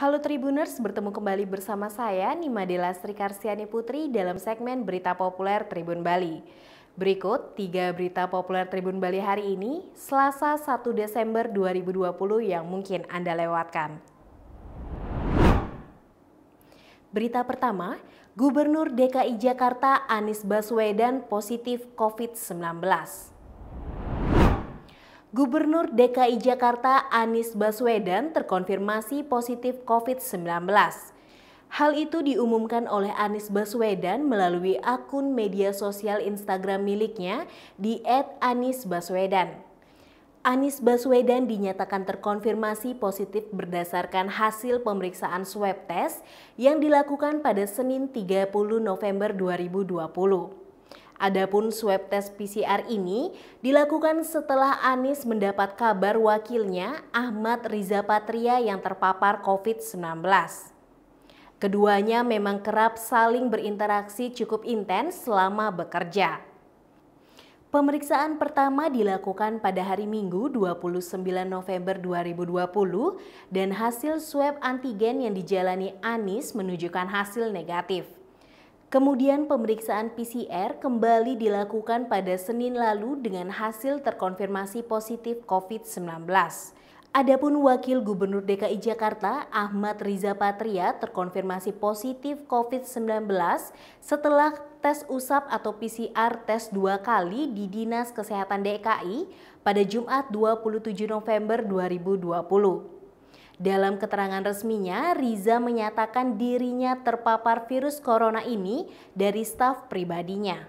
Halo Tribuners, bertemu kembali bersama saya Nima Dela Sri Putri dalam segmen Berita Populer Tribun Bali. Berikut tiga berita populer Tribun Bali hari ini, Selasa 1 Desember 2020 yang mungkin Anda lewatkan. Berita pertama, Gubernur DKI Jakarta Anies Baswedan positif COVID-19. Gubernur DKI Jakarta Anies Baswedan terkonfirmasi positif COVID-19. Hal itu diumumkan oleh Anies Baswedan melalui akun media sosial Instagram miliknya di @aniesbaswedan. Anies Baswedan dinyatakan terkonfirmasi positif berdasarkan hasil pemeriksaan swab test yang dilakukan pada Senin 30 November 2020. Adapun swab tes PCR ini dilakukan setelah Anies mendapat kabar wakilnya Ahmad Riza Patria yang terpapar COVID-19. Keduanya memang kerap saling berinteraksi cukup intens selama bekerja. Pemeriksaan pertama dilakukan pada hari Minggu 29 November 2020 dan hasil swab antigen yang dijalani Anis menunjukkan hasil negatif. Kemudian pemeriksaan PCR kembali dilakukan pada Senin lalu dengan hasil terkonfirmasi positif COVID-19. Adapun Wakil Gubernur DKI Jakarta Ahmad Riza Patria terkonfirmasi positif COVID-19 setelah tes usap atau PCR tes dua kali di Dinas Kesehatan DKI pada Jumat 27 November 2020. Dalam keterangan resminya, Riza menyatakan dirinya terpapar virus corona ini dari staf pribadinya.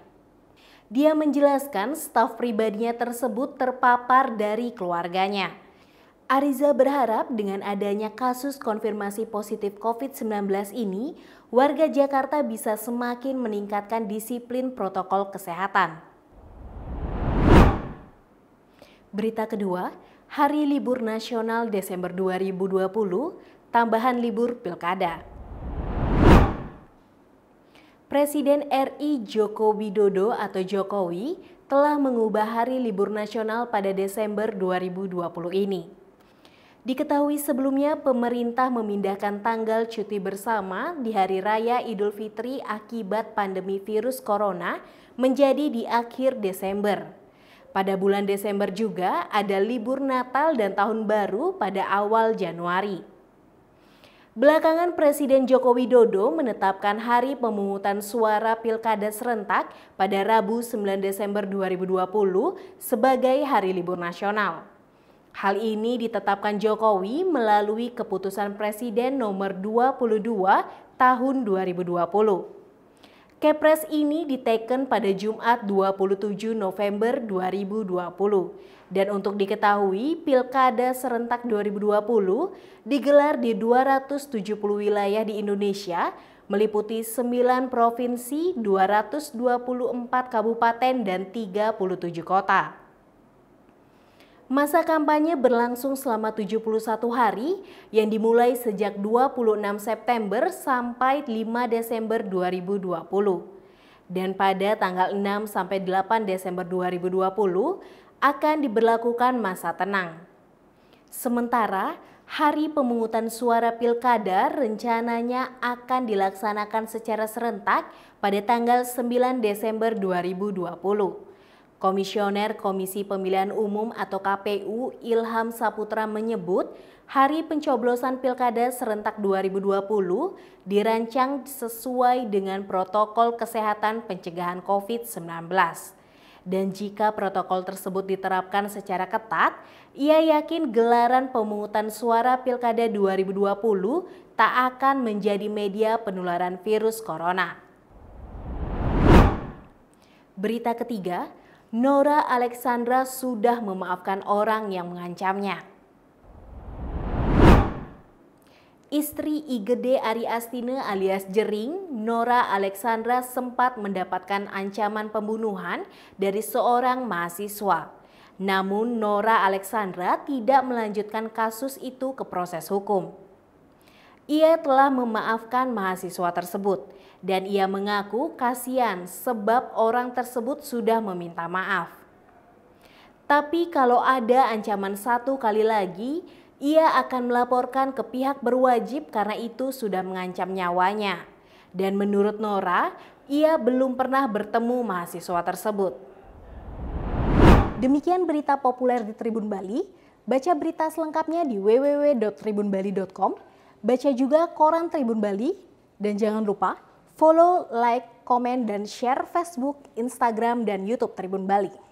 Dia menjelaskan staf pribadinya tersebut terpapar dari keluarganya. Ariza berharap dengan adanya kasus konfirmasi positif COVID-19 ini, warga Jakarta bisa semakin meningkatkan disiplin protokol kesehatan. Berita kedua, hari libur nasional Desember 2020, tambahan libur pilkada. Presiden RI Joko Widodo atau Jokowi telah mengubah hari libur nasional pada Desember 2020 ini. Diketahui sebelumnya pemerintah memindahkan tanggal cuti bersama di hari raya Idul Fitri akibat pandemi virus corona menjadi di akhir Desember. Pada bulan Desember juga ada libur Natal dan Tahun Baru pada awal Januari. Belakangan Presiden Joko Widodo menetapkan hari pemungutan suara pilkada serentak pada Rabu 9 Desember 2020 sebagai hari libur nasional. Hal ini ditetapkan Jokowi melalui keputusan Presiden nomor 22 tahun 2020. Kepres ini diteken pada Jumat 27 November 2020. Dan untuk diketahui, Pilkada serentak 2020 digelar di 270 wilayah di Indonesia, meliputi 9 provinsi, 224 kabupaten, dan 37 kota. Masa kampanye berlangsung selama 71 hari yang dimulai sejak 26 September sampai 5 Desember 2020. Dan pada tanggal 6 sampai 8 Desember 2020 akan diberlakukan masa tenang. Sementara hari pemungutan suara pilkada rencananya akan dilaksanakan secara serentak pada tanggal 9 Desember 2020 Komisioner Komisi Pemilihan Umum atau KPU Ilham Saputra menyebut hari pencoblosan pilkada serentak 2020 dirancang sesuai dengan protokol kesehatan pencegahan COVID-19. Dan jika protokol tersebut diterapkan secara ketat, ia yakin gelaran pemungutan suara pilkada 2020 tak akan menjadi media penularan virus corona. Berita ketiga, Nora Alexandra sudah memaafkan orang yang mengancamnya. Istri Igede Ari Astine alias Jering, Nora Alexandra sempat mendapatkan ancaman pembunuhan dari seorang mahasiswa. Namun Nora Alexandra tidak melanjutkan kasus itu ke proses hukum. Ia telah memaafkan mahasiswa tersebut dan ia mengaku kasihan sebab orang tersebut sudah meminta maaf. Tapi kalau ada ancaman satu kali lagi, ia akan melaporkan ke pihak berwajib karena itu sudah mengancam nyawanya. Dan menurut Nora, ia belum pernah bertemu mahasiswa tersebut. Demikian berita populer di Tribun Bali. Baca berita selengkapnya di www.tribunbali.com baca juga koran Tribun Bali, dan jangan lupa follow, like, komen, dan share Facebook, Instagram, dan YouTube Tribun Bali.